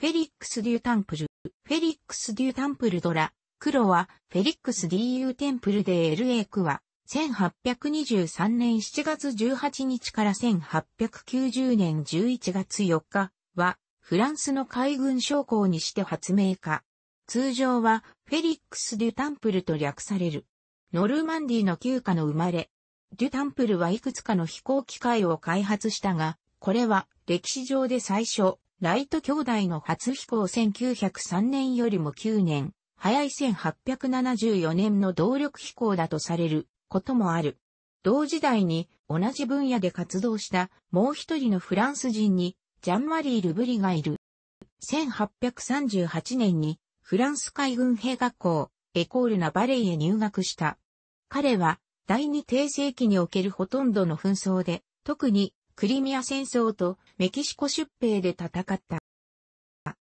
フェリックス・デュ・タンプル、フェリックス・デュ・タンプルドラ、黒は、フェリックス・ディー・ユー・テンプルで LA 区は、1823年7月18日から1890年11月4日は、フランスの海軍将校にして発明家。通常は、フェリックス・デュ・タンプルと略される。ノルマンディの旧家の生まれ。デュ・タンプルはいくつかの飛行機械を開発したが、これは歴史上で最初、ライト兄弟の初飛行1903年よりも9年、早い1874年の動力飛行だとされることもある。同時代に同じ分野で活動したもう一人のフランス人にジャンマリー・ルブリがいる。1838年にフランス海軍兵学校エコール・ナバレイへ入学した。彼は第二帝世紀におけるほとんどの紛争で、特にクリミア戦争とメキシコ出兵で戦った。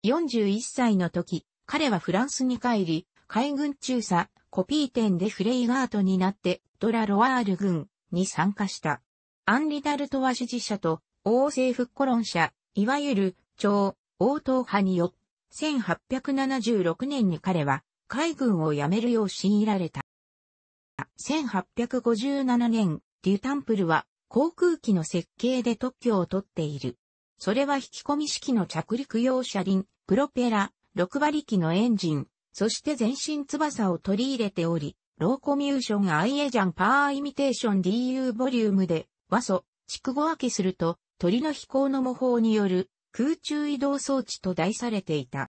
41歳の時、彼はフランスに帰り、海軍中佐、コピー店でフレイガートになって、ドラ・ロワール軍に参加した。アンリ・ダルトワ支持者と、王政復古論者、いわゆる、超、王党派によって、1876年に彼は、海軍を辞めるよう強いられた。1857年、デュタンプルは航空機の設計で特許を取っている。それは引き込み式の着陸用車輪、プロペラ、6馬力のエンジン、そして全身翼を取り入れており、ローコミューションアイエジャンパーイミテーション DU ボリュームで和素、筑後分けすると鳥の飛行の模倣による空中移動装置と題されていた。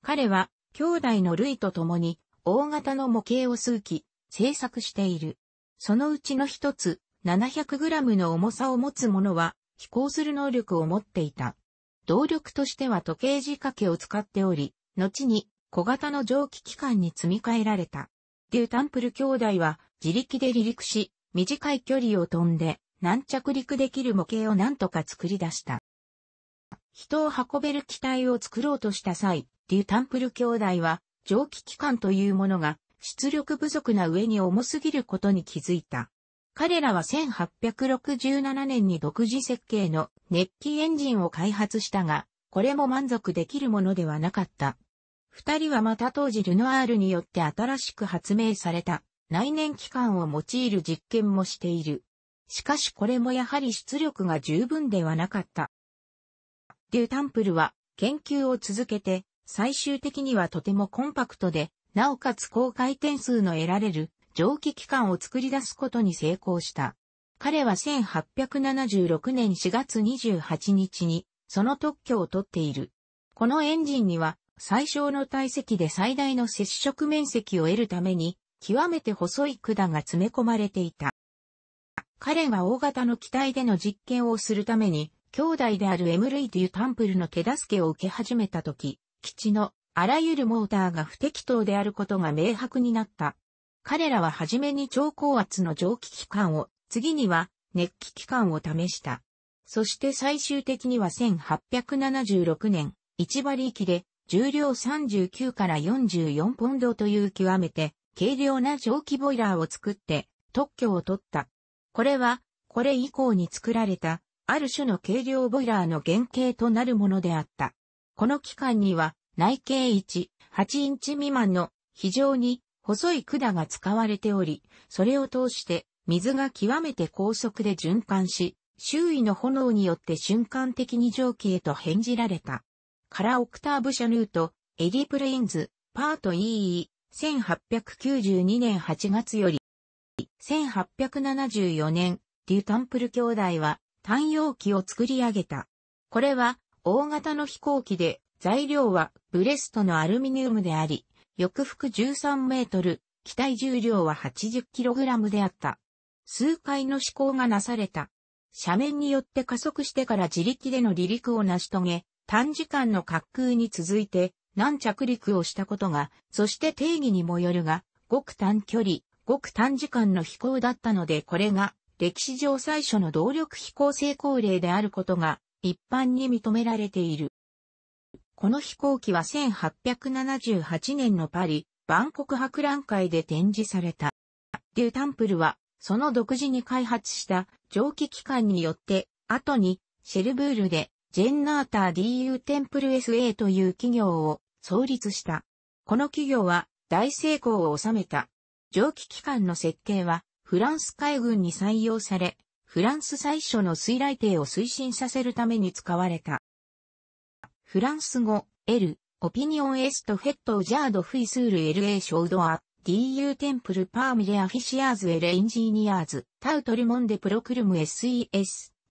彼は兄弟のルイと共に大型の模型を数機制作している。そのうちの一つ、700g の重さを持つものは飛行する能力を持っていた。動力としては時計仕掛けを使っており、後に小型の蒸気機関に積み替えられた。デュタンプル兄弟は自力で離陸し、短い距離を飛んで軟着陸できる模型を何とか作り出した。人を運べる機体を作ろうとした際、デュタンプル兄弟は蒸気機関というものが出力不足な上に重すぎることに気づいた。彼らは1867年に独自設計の熱気エンジンを開発したが、これも満足できるものではなかった。二人はまた当時ルノアールによって新しく発明された内燃機関を用いる実験もしている。しかしこれもやはり出力が十分ではなかった。デュータンプルは研究を続けて最終的にはとてもコンパクトで、なおかつ高回転数の得られる蒸気機関を作り出すことに成功した。彼は1876年4月28日にその特許を取っている。このエンジンには最小の体積で最大の接触面積を得るために極めて細い管が詰め込まれていた。彼は大型の機体での実験をするために兄弟であるエムルイというタンプルの手助けを受け始めた時、基地のあらゆるモーターが不適当であることが明白になった。彼らは初めに超高圧の蒸気機関を、次には熱気機関を試した。そして最終的には1876年、1馬力で重量39から44ポンドという極めて軽量な蒸気ボイラーを作って特許を取った。これは、これ以降に作られた、ある種の軽量ボイラーの原型となるものであった。この機関には、内径1、8インチ未満の非常に細い管が使われており、それを通して水が極めて高速で循環し、周囲の炎によって瞬間的に蒸気へと変じられた。カラオクターブ・シャヌート、エディ・プレインズ、パート EE、1892年8月より、1874年、デュタンプル兄弟は、単容機を作り上げた。これは、大型の飛行機で、材料はブレストのアルミニウムであり、翌幅13メートル、機体重量は8 0ラムであった。数回の試行がなされた。斜面によって加速してから自力での離陸を成し遂げ、短時間の滑空に続いて、軟着陸をしたことが、そして定義にもよるが、ごく短距離、ごく短時間の飛行だったのでこれが、歴史上最初の動力飛行成功例であることが、一般に認められている。この飛行機は1878年のパリ、万国博覧会で展示された。デュタンプルは、その独自に開発した蒸気機関によって、後にシェルブールでジェンナーター DU テンプル SA という企業を創立した。この企業は大成功を収めた。蒸気機関の設計はフランス海軍に採用され、フランス最初の水雷艇を推進させるために使われた。フランス語、L、オピニオンエストフェットジャードフィスール LA ショードア、DU テンプルパーミレアフィシアーズエレインジーニアーズ、タウトルモンデプロクルム SES、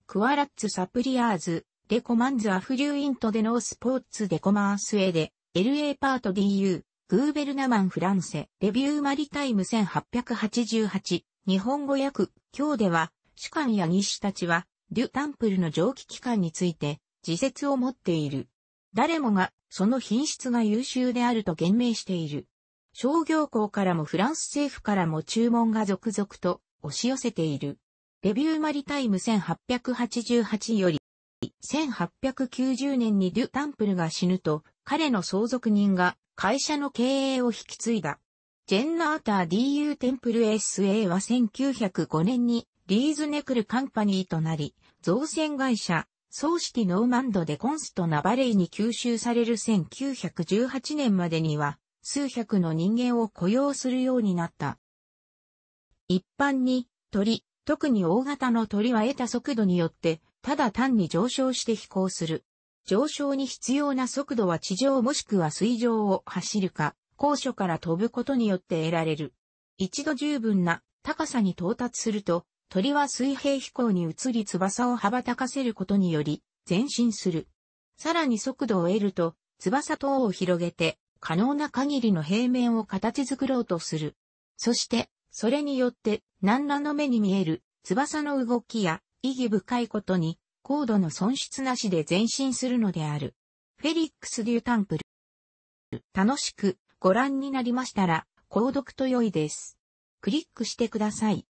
クアラッツサプリアーズ、デコマンズアフリューイントでノースポーツデコマースエデ、LA パート DU、グーベルナマンフランセ、レビューマリタイム1888、日本語訳、今日では、主観や技師たちは、デュタンプルの蒸気機関について、自説を持っている。誰もがその品質が優秀であると言明している。商業校からもフランス政府からも注文が続々と押し寄せている。レビューマリタイム1888より、1890年にデュタンプルが死ぬと、彼の相続人が会社の経営を引き継いだ。ジェンナーター DU テンプル SA は1905年にリーズネクルカンパニーとなり、造船会社総式ノーマンドでコンストナバレイに吸収される1918年までには、数百の人間を雇用するようになった。一般に、鳥、特に大型の鳥は得た速度によって、ただ単に上昇して飛行する。上昇に必要な速度は地上もしくは水上を走るか、高所から飛ぶことによって得られる。一度十分な高さに到達すると、鳥は水平飛行に移り翼を羽ばたかせることにより、前進する。さらに速度を得ると、翼等を広げて、可能な限りの平面を形作ろうとする。そして、それによって、何らの目に見える、翼の動きや、意義深いことに、高度の損失なしで前進するのである。フェリックス・デュータンプル。楽しくご覧になりましたら、購読と良いです。クリックしてください。